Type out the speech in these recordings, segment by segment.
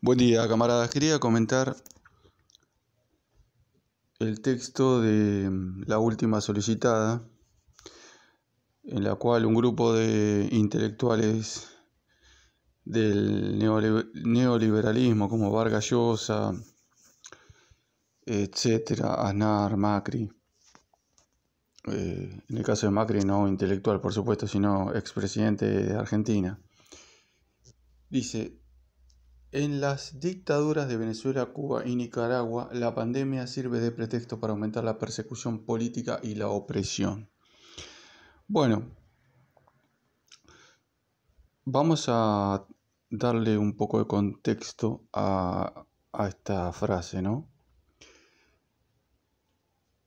Buen día, camaradas. Quería comentar el texto de mm, la última solicitada, en la cual un grupo de intelectuales del neoliberalismo, como Vargas Llosa, etcétera, Aznar, Macri, eh, en el caso de Macri no intelectual, por supuesto, sino expresidente de Argentina, dice, en las dictaduras de Venezuela, Cuba y Nicaragua, la pandemia sirve de pretexto para aumentar la persecución política y la opresión. Bueno, vamos a darle un poco de contexto a, esta frase, ¿no?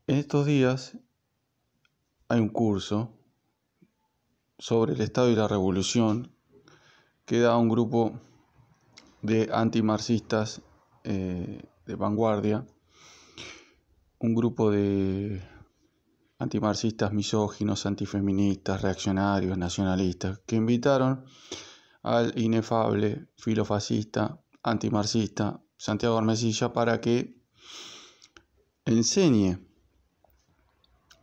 En estos días hay un curso sobre el Estado y la Revolución que da un grupo de antimarxistas eh, de vanguardia, un grupo de antimarxistas misóginos, antifeministas, reaccionarios, nacionalistas, que invitaron al inefable filofascista, antimarxista, Santiago Armesilla, para que enseñe,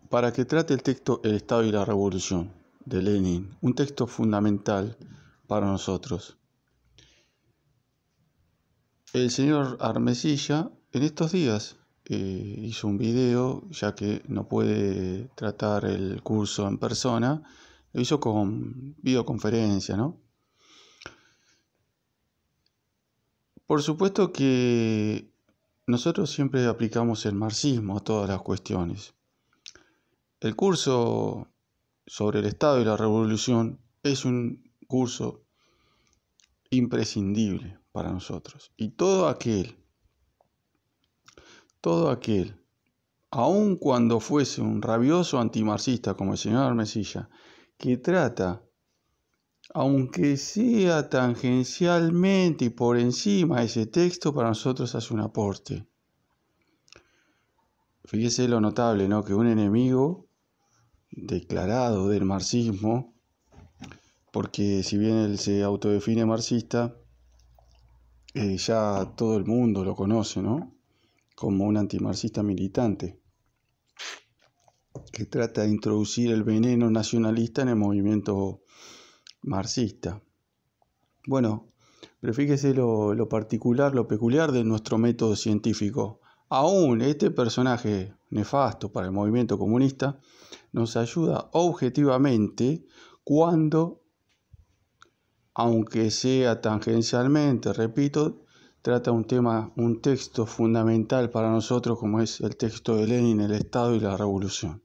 para que trate el texto El Estado y la Revolución de Lenin, un texto fundamental para nosotros. El señor Armesilla en estos días eh, hizo un video, ya que no puede tratar el curso en persona, lo hizo con videoconferencia, ¿no? Por supuesto que nosotros siempre aplicamos el marxismo a todas las cuestiones. El curso sobre el Estado y la Revolución es un curso imprescindible nosotros. Y todo aquel, todo aquel, aun cuando fuese un rabioso antimarxista como el señor Mesilla, que trata, aunque sea tangencialmente y por encima ese texto, para nosotros hace un aporte. Fíjese lo notable, ¿no? Que un enemigo declarado del marxismo, porque si bien él se autodefine marxista, eh, ya todo el mundo lo conoce, ¿no? Como un antimarxista militante que trata de introducir el veneno nacionalista en el movimiento marxista. Bueno, pero fíjese lo, particular, lo peculiar de nuestro método científico. Aún este personaje nefasto para el movimiento comunista nos ayuda objetivamente cuando aunque sea tangencialmente, repito, trata un tema, un texto fundamental para nosotros como es el texto de Lenin, el Estado y la Revolución.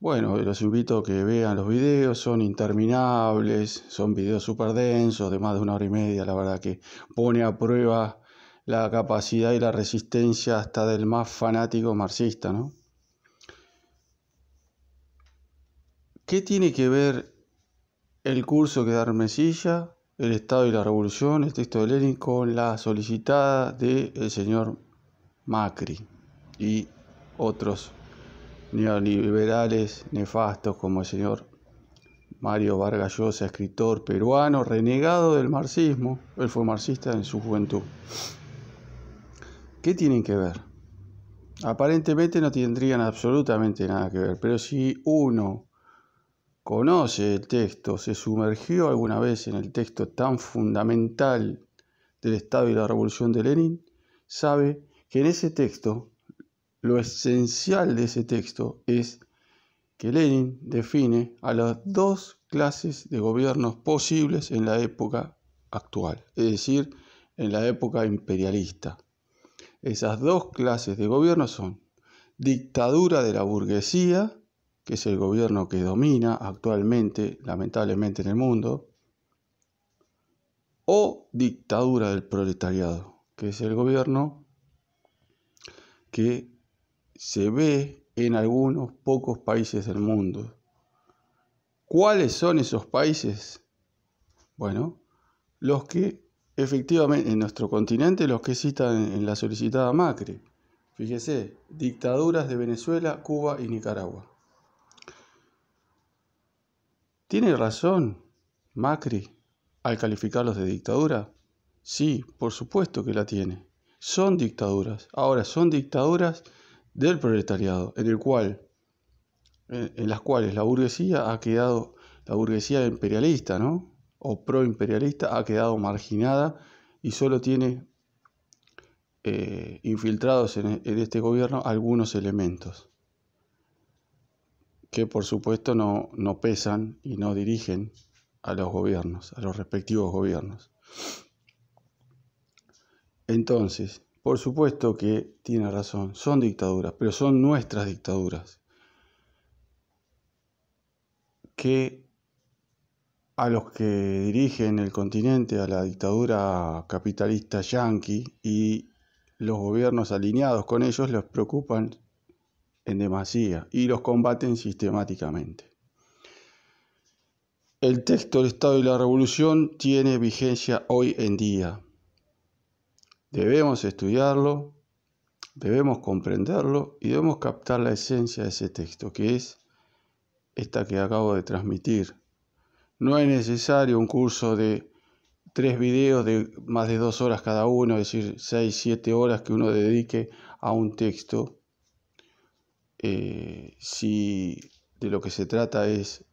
Bueno, los invito a que vean los videos, son interminables, son videos súper densos, de más de una hora y media, la verdad que pone a prueba la capacidad y la resistencia hasta del más fanático marxista, ¿Qué tiene que ver el curso que da Hermesilla, El Estado y la Revolución, el texto de Lenin con la solicitada del señor Macri y otros neoliberales nefastos como el señor Mario Vargas Llosa, escritor peruano, renegado del marxismo, él fue marxista en su juventud. ¿Qué tienen que ver? Aparentemente no tendrían absolutamente nada que ver, pero si uno conoce el texto, se sumergió alguna vez en el texto tan fundamental del Estado y la Revolución de Lenin, sabe que en ese texto, lo esencial de ese texto es que Lenin define a las dos clases de gobiernos posibles en la época actual, es decir, en la época imperialista. Esas dos clases de gobierno son dictadura de la burguesía que es el gobierno que domina actualmente, lamentablemente, en el mundo, o dictadura del proletariado, que es el gobierno que se ve en algunos pocos países del mundo. ¿Cuáles son esos países? Bueno, los que efectivamente en nuestro continente, los que citan en la solicitada Macri. Fíjese, dictaduras de Venezuela, Cuba y Nicaragua. ¿Tiene razón Macri al calificarlos de dictadura? Sí, por supuesto que la tiene. Son dictaduras. Ahora son dictaduras del proletariado, en el cual las cuales la burguesía ha quedado la burguesía imperialista, ¿no? o proimperialista ha quedado marginada y solo tiene eh, infiltrados en este gobierno algunos elementos que por supuesto no, pesan y no dirigen a los gobiernos, a los respectivos gobiernos. Entonces, por supuesto que tiene razón, son dictaduras, pero son nuestras dictaduras, que a los que dirigen el continente, a la dictadura capitalista yanqui y los gobiernos alineados con ellos, les preocupan en demasía y los combaten sistemáticamente. El texto del Estado y la Revolución tiene vigencia hoy en día. Debemos estudiarlo, debemos comprenderlo y debemos captar la esencia de ese texto, que es esta que acabo de transmitir. No es necesario un curso de tres videos de más de dos horas cada uno, es decir, seis, siete horas que uno dedique a un texto eh, si de lo que se trata es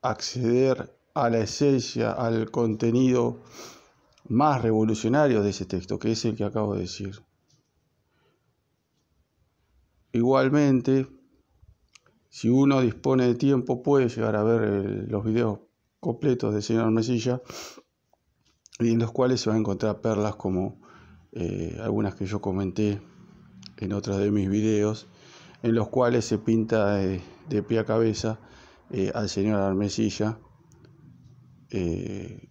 acceder a la esencia, al contenido más revolucionario de ese texto, que es el que acabo de decir. Igualmente, si uno dispone de tiempo, puede llegar a ver los videos completos del señor Mesilla, en los cuales se van a encontrar perlas como eh, algunas que yo comenté en otros de mis videos, en los cuales se pinta de, pie a cabeza eh, al señor Armesilla. Eh,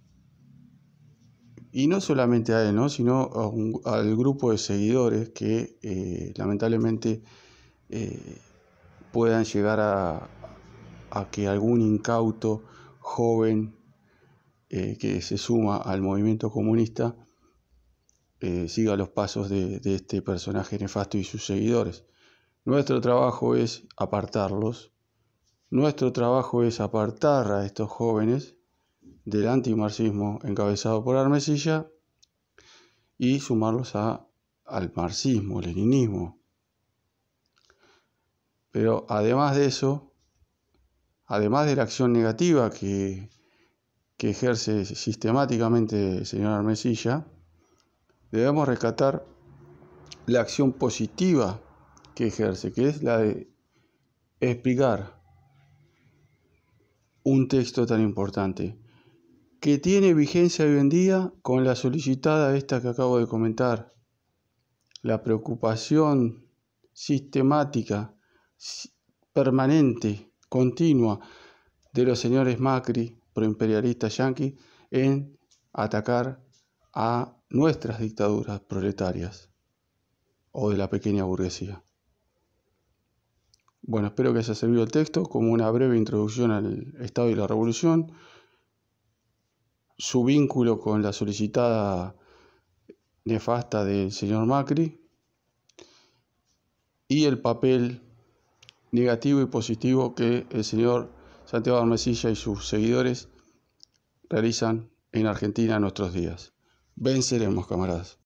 y no solamente a él, ¿no? sino al grupo de seguidores que eh, lamentablemente puedan llegar a, que algún incauto joven que se suma al movimiento comunista eh, siga los pasos de, este personaje nefasto y sus seguidores. Nuestro trabajo es apartarlos, nuestro trabajo es apartar a estos jóvenes del antimarxismo encabezado por Armesilla y sumarlos a, al marxismo, al leninismo. Pero además de eso, además de la acción negativa que, que ejerce sistemáticamente el señor Armesilla, debemos rescatar la acción positiva que ejerce, que es la de explicar un texto tan importante, que tiene vigencia hoy en día con la solicitada esta que acabo de comentar, la preocupación sistemática, permanente, continua de los señores Macri, proimperialistas yanquis, en atacar a nuestras dictaduras proletarias o de la pequeña burguesía. Bueno, espero que haya servido el texto como una breve introducción al Estado y la Revolución, su vínculo con la solicitada nefasta del señor Macri y el papel negativo y positivo que el señor Santiago Mesilla y sus seguidores realizan en Argentina en nuestros días. Venceremos, camaradas.